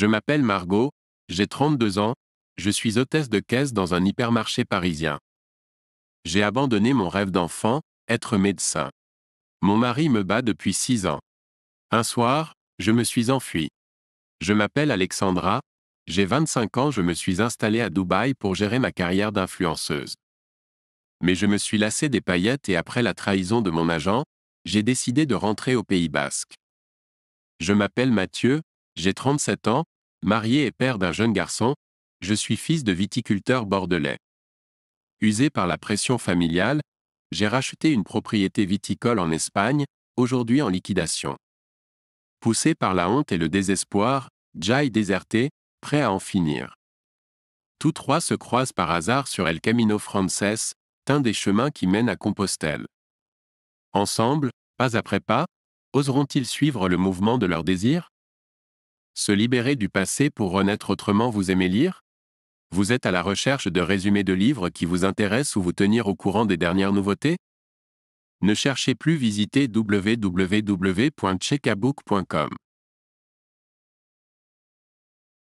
Je m'appelle Margot, j'ai 32 ans, je suis hôtesse de caisse dans un hypermarché parisien. J'ai abandonné mon rêve d'enfant, être médecin. Mon mari me bat depuis 6 ans. Un soir, je me suis enfui. Je m'appelle Alexandra, j'ai 25 ans, je me suis installée à Dubaï pour gérer ma carrière d'influenceuse. Mais je me suis lassée des paillettes et après la trahison de mon agent, j'ai décidé de rentrer au Pays Basque. Je m'appelle Mathieu, j'ai 37 ans, marié et père d'un jeune garçon, je suis fils de viticulteur bordelais. Usé par la pression familiale, j'ai racheté une propriété viticole en Espagne, aujourd'hui en liquidation. Poussé par la honte et le désespoir, Jai déserté, prêt à en finir. Tous trois se croisent par hasard sur El Camino Frances, un des chemins qui mènent à Compostelle. Ensemble, pas après pas, oseront-ils suivre le mouvement de leurs désirs se libérer du passé pour renaître autrement, vous aimez lire Vous êtes à la recherche de résumés de livres qui vous intéressent ou vous tenir au courant des dernières nouveautés Ne cherchez plus visiter www.checkabook.com.